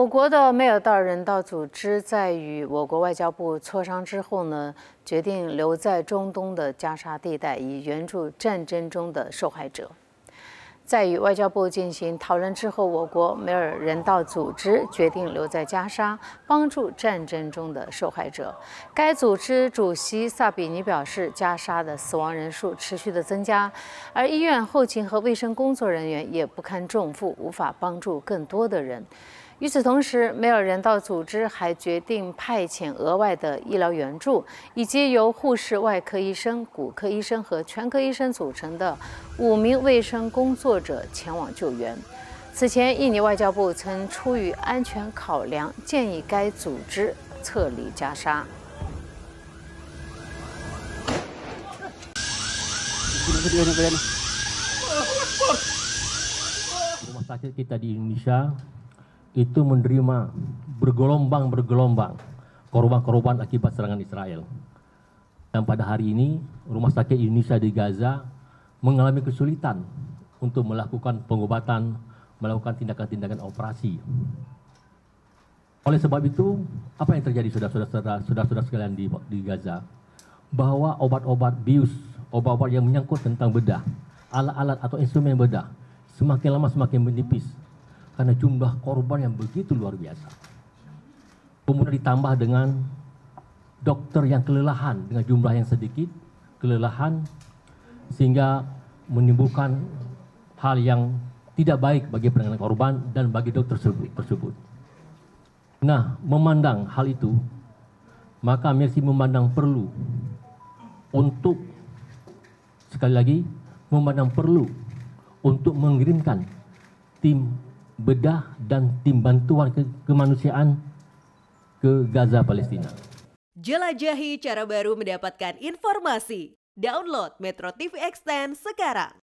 我国的梅尔道人道组织在与我国外交部磋商之后呢，决定留在中东的加沙地带，以援助战争中的受害者。在与外交部进行讨论之后，我国梅尔人道组织决定留在加沙，帮助战争中的受害者。该组织主席萨比尼表示：“加沙的死亡人数持续的增加，而医院后勤和卫生工作人员也不堪重负，无法帮助更多的人。”与此同时，没有人道组织还决定派遣额外的医疗援助，以及由护士、外科医生、骨科医生和全科医生组成的五名卫生工作者前往救援。此前，印尼外交部曾出于安全考量，建议该组织撤离加沙。itu menerima bergelombang-bergelombang korban-korban akibat serangan Israel. Dan pada hari ini, Rumah Sakit Indonesia di Gaza mengalami kesulitan untuk melakukan pengobatan, melakukan tindakan-tindakan operasi. Oleh sebab itu, apa yang terjadi sudah saudara sekalian di, di Gaza? Bahwa obat-obat bius, obat-obat yang menyangkut tentang bedah, alat-alat atau instrumen bedah, semakin lama semakin menipis karena jumlah korban yang begitu luar biasa. Kemudian ditambah dengan dokter yang kelelahan dengan jumlah yang sedikit, kelelahan sehingga menimbulkan hal yang tidak baik bagi penanganan korban dan bagi dokter tersebut. Nah, memandang hal itu, maka Mersi memandang perlu untuk sekali lagi memandang perlu untuk mengirimkan tim bedah dan tim bantuan ke kemanusiaan ke Gaza Palestina. Jelajahi cara baru mendapatkan informasi. Download Metro TV Extend sekarang.